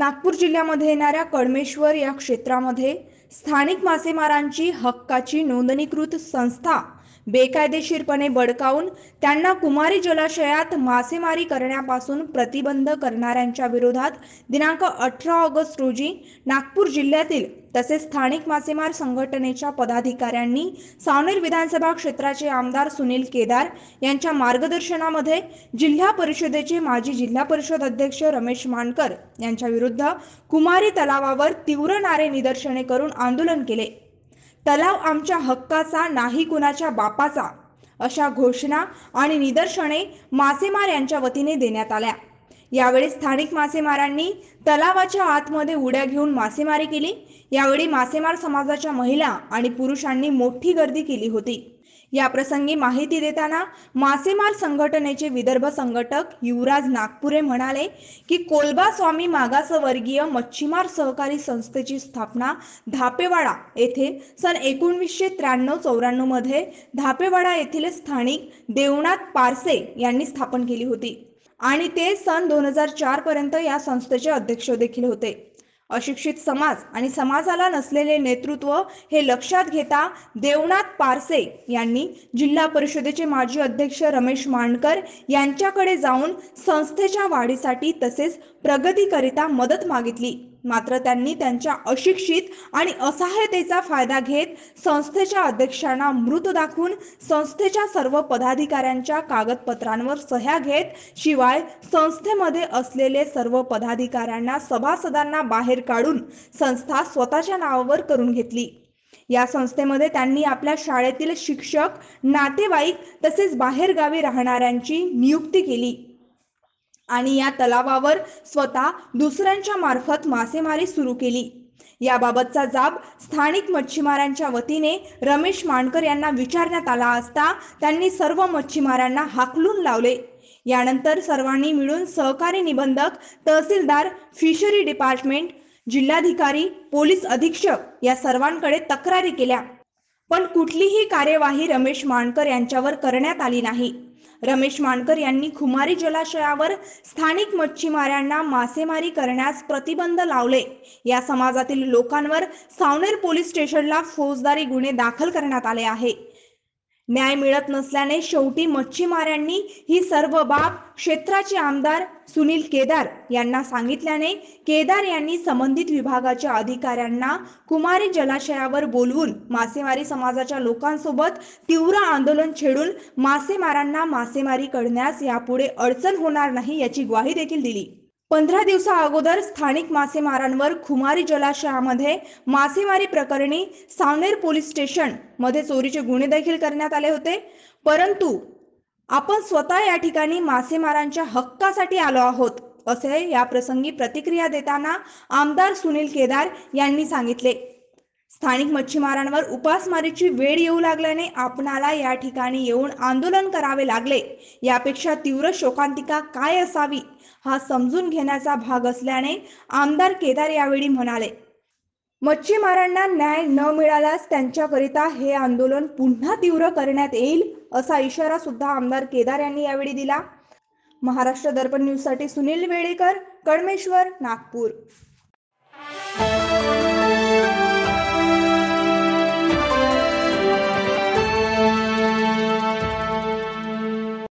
नागपूर जिल्ह्यामध्ये येणाऱ्या कडमेश्वर या क्षेत्रामध्ये स्थानिक मासेमारांची हक्काची नोंदणीकृत संस्था बेकायदेशीरपणे बडकावून त्यांना कुमारी जलाशयात मासेमारी करण्यापासून प्रतिबंध करणाऱ्यांच्या विरोधात दिनांक अठरा ऑगस्ट रोजी नागपूर जिल्ह्यातील तसेच स्थानिक मासेमार संघटनेच्या पदाधिकाऱ्यांनी सावनेर विधानसभा क्षेत्राचे आमदार सुनील केदार यांच्या मार्गदर्शनामध्ये जिल्हा परिषदेचे माजी जिल्हा परिषद अध्यक्ष रमेश मानकर यांच्या विरुद्ध कुमारी तलावावर तीव्र नारे निदर्शने करून आंदोलन केले तलाव आमच्या हक्काचा नाही कुणाच्या बापाचा अशा घोषणा आणि निदर्शने मासेमार यांच्या वतीने देण्यात आल्या यावेळी स्थानिक मासेमारांनी तलावाच्या आतमध्ये उड्या घेऊन मासेमारी केली यावेळी मासेमार समाजाच्या महिला आणि पुरुषांनी मोठी गर्दी केली होती याप्रसंगी माहिती देताना मासेमार संघटनेचे विदर्भ संघटक युवराज नागपुरे म्हणाले की कोलबा स्वामी मागासवर्गीय मच्छीमार सहकारी संस्थेची स्थापना धापेवाडा येथे सन एकोणवीसशे त्र्याण्णव चौऱ्याण्णव मध्ये धापेवाडा येथील स्थानिक देवनाथ पारसे यांनी स्थापन केली होती आणि ते सन दोन हजार चार पर्यंत या संस्थेचे अध्यक्ष देखील होते अशिक्षित समाज आणि समाजाला नसलेले नेतृत्व हे लक्षात घेता देवनाथ पारसे यांनी जिल्हा परिषदेचे माजी अध्यक्ष रमेश मांडकर यांच्याकडे जाऊन संस्थेच्या वाढीसाठी तसेच प्रगतीकरिता मदत मागितली मात्र त्यांनी त्यांच्या अशिक्षित आणि असहायतेचा फायदा घेत संस्थेच्या अध्यक्षांना मृत दाखवून संस्थेच्या सर्व पदाधिकाऱ्यांच्या कागदपत्रांवर सह्या घेत शिवाय संस्थेमध्ये असलेले सर्व पदाधिकाऱ्यांना सभासदांना बाहेर काढून संस्था स्वतःच्या नावावर करून घेतली या संस्थेमध्ये त्यांनी आपल्या शाळेतील शिक्षक नातेवाईक तसेच बाहेरगावी राहणाऱ्यांची नियुक्ती केली आणि या तलावावर स्वतः दुसऱ्यांच्या मार्फत मासेमारी सुरू केली याबाबतचा जाब स्थानिक मच्छीमारांच्या वतीने रमेश मानकर यांना विचारण्यात आला असता त्यांनी सर्व मच्छीमारांना हाकलून लावले यानंतर सर्वांनी मिळून सहकारी निबंधक तहसीलदार फिशरी डिपार्टमेंट जिल्हाधिकारी पोलीस अधीक्षक या सर्वांकडे तक्रारी केल्या पण कुठलीही कार्यवाही रमेश मानकर यांच्यावर करण्यात आली नाही रमेश मानकर यांनी खुमारी जलाशयावर स्थानिक मच्छीमारांना मासेमारी करण्यास प्रतिबंध लावले या समाजातील लोकांवर सावनेर पोलीस स्टेशनला फौजदारी गुन्हे दाखल करण्यात आले आहे न्याय मिळत नसल्याने शेवटी मच्छीमारांनी ही सर्व बाब क्षेत्राचे आमदार सुनील केदार यांना सांगितल्याने केदार यांनी संबंधित विभागाच्या अधिकाऱ्यांना कुमारी जलाशयावर बोलवून मासेमारी समाजाच्या लोकांसोबत तीव्र आंदोलन छेडून मासेमारांना मासेमारी करण्यास यापुढे अडचण होणार नाही याची ग्वाही देखील दिली पंधरा दिवसा अगोदर स्थानिक मासेमारांवर खुमारी जलाशयामध्ये मासेमारी प्रकरणी सावनेर पोलीस स्टेशन मध्ये चोरीचे गुन्हे देखील करण्यात आले होते परंतु आपण स्वतः या ठिकाणी मासेमारांच्या हक्कासाठी आलो आहोत असे या प्रसंगी प्रतिक्रिया देताना आमदार सुनील केदार यांनी सांगितले स्थानिक मच्छीमारांवर उपासमारीची वेळ येऊ लागल्याने आपणाला या ठिकाणी येऊन आंदोलन करावे लागले यापेक्षा तीव्र शोकांतिका काय असावी हा समजून घेण्याचा भाग असल्याने आमदार केदार यावेळी म्हणाले मच्छीमारांना न्याय न मिळाल्यास त्यांच्याकरिता हे आंदोलन पुन्हा तीव्र करण्यात येईल असा इशारा सुद्धा आमदार केदार यांनी यावेळी दिला महाराष्ट्र दर्पण न्यूज साठी सुनील वेळेकर कडमेश्वर नागपूर